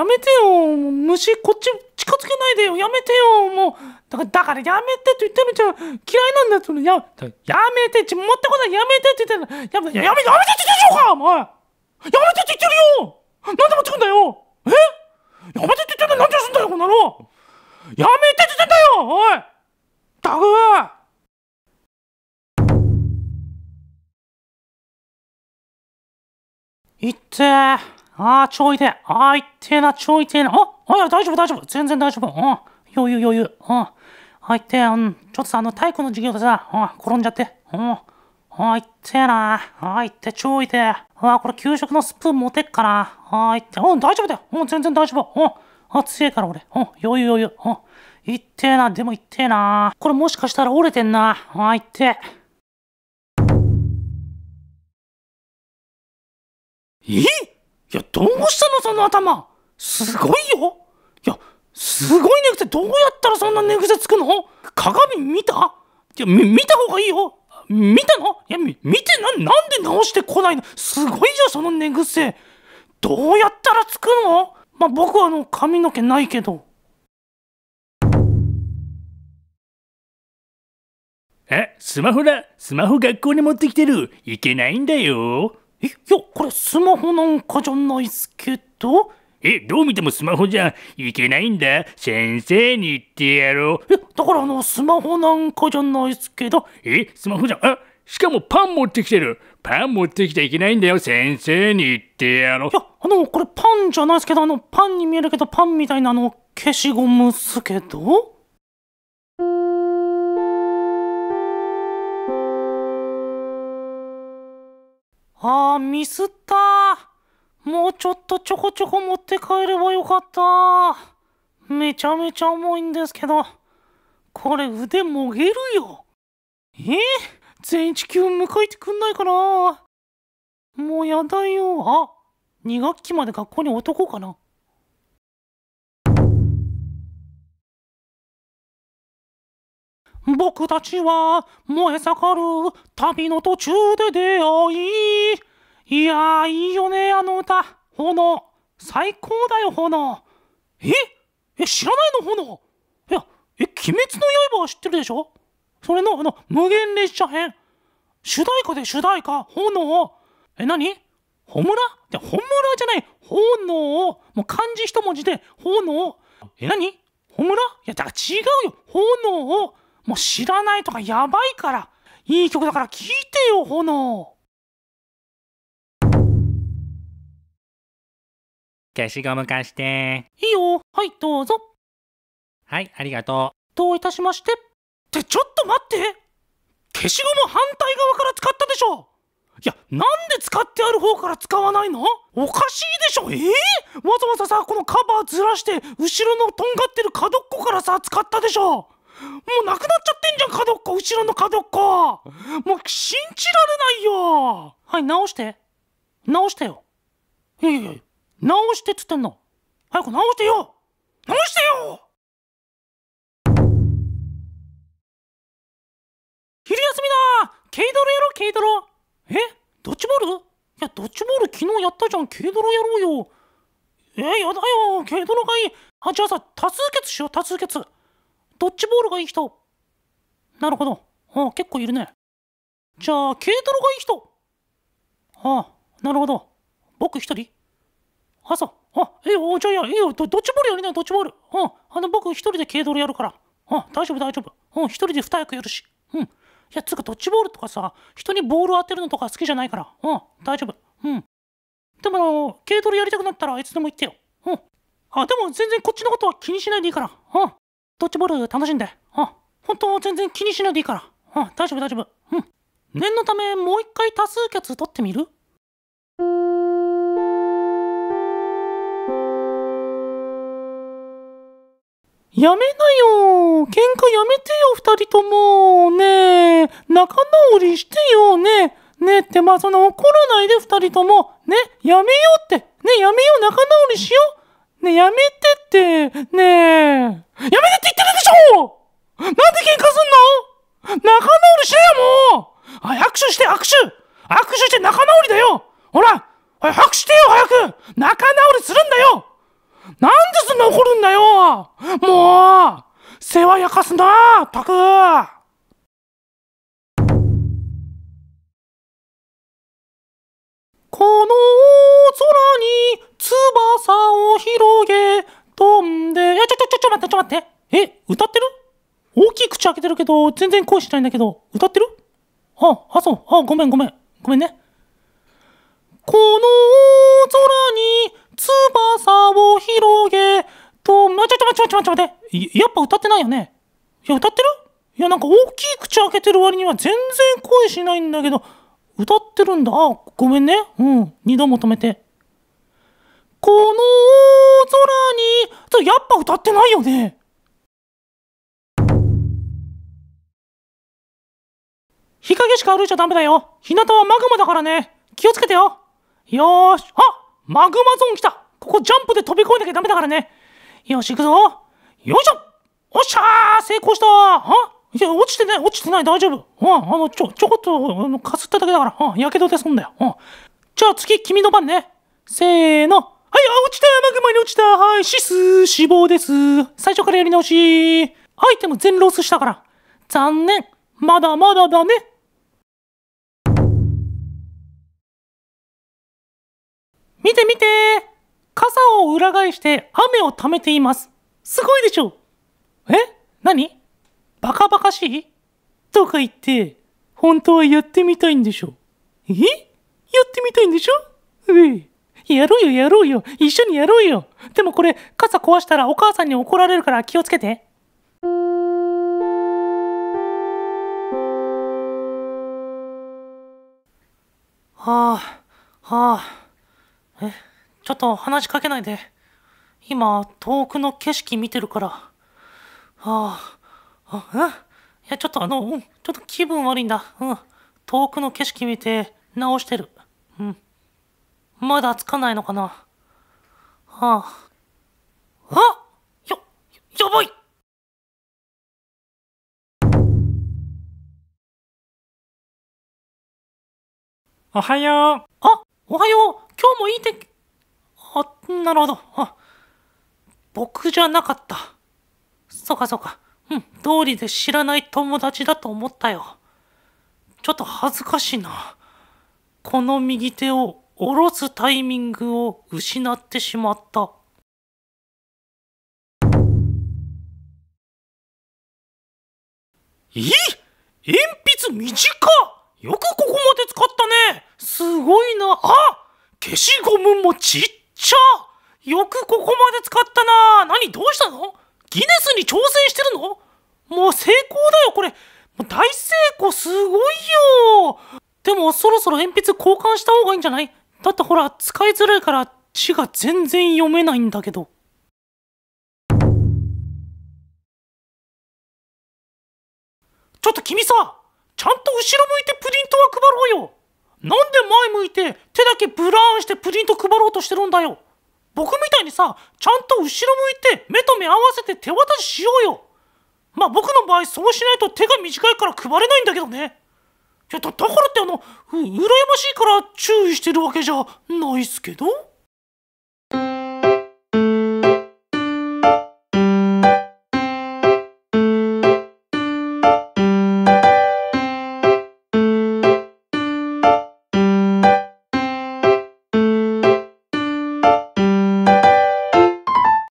やめてよ虫こっち近づけないでよやめてよもうだからだからやめてって言ってるじゃん嫌いなんだよそれややめて持ってこないやめてって言ってるやめややめてやめてって言ってるかお前やめてって言ってるよなんで持ってくんだよえやめてって言ってんだ何ですんだよこんなのやめてって言ってんだよおいったくいってああ、ちょい。ああ、ていな、ちょいな。あ、いや、大丈夫、大丈夫。全然大丈夫。うん。余裕、余裕。うん。あ、てい。うん。ちょっとさ、あの、体育の授業でさ、うん、転んじゃって。うん。あ、てえな。あ、っい、ちょい。あ、これ、給食のスプーン持てっかな。あ、って、うん、大丈夫だよ。うん、全然大丈夫。うん。あ、強いから、俺。うん、余裕、余裕。うん。てえな。でもてえな。これ、もしかしたら折れてんな。あ、て。え。えいや、どうしたのその頭すごいよいや、すごい寝癖どうやったらそんな寝癖つくの鏡見たいや、み、見た方がいいよ見たのいや、み、見てな、なんで直してこないのすごいじゃん、その寝癖どうやったらつくのまあ、僕はあの、髪の毛ないけど。あ、スマホだスマホ学校に持ってきてるいけないんだよえいやこれスマホなんかじゃないっすけどえどう見てもスマホじゃいけないんだ先生に言ってやろうえだからあのスマホなんかじゃないっすけどえスマホじゃあしかもパン持ってきてるパン持ってきちゃいけないんだよ先生に言ってやろういやあのこれパンじゃないっすけどあのパンに見えるけどパンみたいなあの消しゴムっすけどあー、ミスった。もうちょっとちょこちょこ持って帰ればよかった。めちゃめちゃ重いんですけど。これ腕もげるよ。えー、全地球迎えてくんないかなもうやだよ。あ、2学期まで学校に男かな僕たちは燃え盛る旅の途中で出会いいやいいよねあの歌炎最高だよ炎ええ知らないの炎いやえ鬼滅の刃は知ってるでしょそれのあの無限列車編主題歌で主題歌炎え何ほむらじゃほむらじゃない炎もう漢字一文字で炎え何ほむらいやだから違うよ炎もう知らないとかやばいから。いい曲だから聴いてよ、炎。消しゴム貸して。いいよ。はい、どうぞ。はい、ありがとう。どういたしまして。ってちょっと待って消しゴム反対側から使ったでしょいや、なんで使ってある方から使わないのおかしいでしょえー、わざわざさ、このカバーずらして、後ろのとんがってる角っこからさ、使ったでしょもうなくなっちゃってんじゃん角っこ後ろの角っこもう信じられないよはい直して直してよいやいや直してっつってんの早く直してよ直してよ昼休みだケイドロやろうケイドロえドッジボールいやドッジボール昨日やったじゃんケイドロやろうよえやだよケイドロがいいあじゃあさ多数決しよう多数決ドッジボールがいい人なるほど。ああ、結構いるね。じゃあ、軽トラがいい人ああ、なるほど。僕一人あ、そう。あ、ええじゃあいや、いえよ、ドッジボールやりなよ、ドッジボール。うん、あの、僕一人で軽トラやるから。うん、大丈夫、大丈夫。うん、一人で二役やるし。うん。いや、つうか、ドッジボールとかさ、人にボール当てるのとか好きじゃないから。うん、大丈夫。うん。でも、あの、軽トラやりたくなったらいつでも行ってよ。うん。あ、でも全然こっちのことは気にしないでいいから。うん。ドッジボール楽しんで。あ、本当全然気にしないでいいから。あ、大丈夫大丈夫。うん。念のためもう一回多数決取ってみるやめなよ喧嘩やめてよ二人ともねえ仲直りしてよねねえってまあその怒らないで二人ともねやめようってねやめよう仲直りしようねやめてってねえやめてって言ってるでしょなんで喧嘩すんの仲直りしろよもうあ、握手して握手握手して仲直りだよほら早くしてよ早く仲直りするんだよなんでそんな怒るんだよもう世話焼かすなたくこの空に翼を広げ飛んで、え、ちょちょちょちょ待って、ちょ待って。え、歌ってる大きい口開けてるけど、全然声しないんだけど、歌ってるあ、あ、そう、あ、ごめんごめん。ごめんね。この空に翼を広げ、と、ま、ちょちょちょちょちょ待って待って。やっぱ歌ってないよね。いや、歌ってるいや、なんか大きい口開けてる割には全然声しないんだけど、歌ってるんだ。あ、ごめんね。うん。二度も止めて。この空に、やっぱ歌ってないよね。日陰しか歩いちゃダメだよ。日向はマグマだからね。気をつけてよ。よし。あマグマゾーン来たここジャンプで飛び越えなきゃダメだからね。よし、行くぞ。よいしょおっしゃー成功したあいや、落ちてない、落ちてない、大丈夫。うん、あの、ちょ、ちょこっと、あの、かすっただけだから、うん、やけどで済んだよ。うん。じゃあ次、君の番ね。せーの。はい、あ、落ちたマグマに落ちたはい、シス死亡です最初からやり直しアイテム全ロスしたから。残念まだまだだね見て見て傘を裏返して雨を溜めています。すごいでしょえ何バカバカしいとか言って、本当はやってみたいんでしょえやってみたいんでしょうええ。やろうよやろうよ一緒にやろうよでもこれ傘壊したらお母さんに怒られるから気をつけて。はあ、はあ。え、ちょっと話しかけないで。今、遠くの景色見てるから。はあ、あ、うんいや、ちょっとあの、うん、ちょっと気分悪いんだ。うん。遠くの景色見て、直してる。うん。まだつかないのかなはあ。あよ、やばいおはよう。あ、おはよう。今日もいい天気。あ、なるほど。あ、僕じゃなかった。そうかそうか。うん、通りで知らない友達だと思ったよ。ちょっと恥ずかしいな。この右手を下ろすタイミングを失ってしまった。え鉛筆短よくここまで使ったねすごいなあ消しゴムもちっちゃよくここまで使ったな何どうしたのギネスに挑戦してるのもう成功だよこれもう大成功すごいよでもそろそろ鉛筆交換した方がいいんじゃないだってほら、使いづらいから字が全然読めないんだけど。ちょっと君さ、ちゃんと後ろ向いてプリントは配ろうよなんで前向いて手だけブラーンしてプリント配ろうとしてるんだよ僕みたいにさ、ちゃんと後ろ向いて目と目合わせて手渡ししようよまあ僕の場合そうしないと手が短いから配れないんだけどね。いやだだからってあのう羨ましいから注意してるわけじゃないっすけど。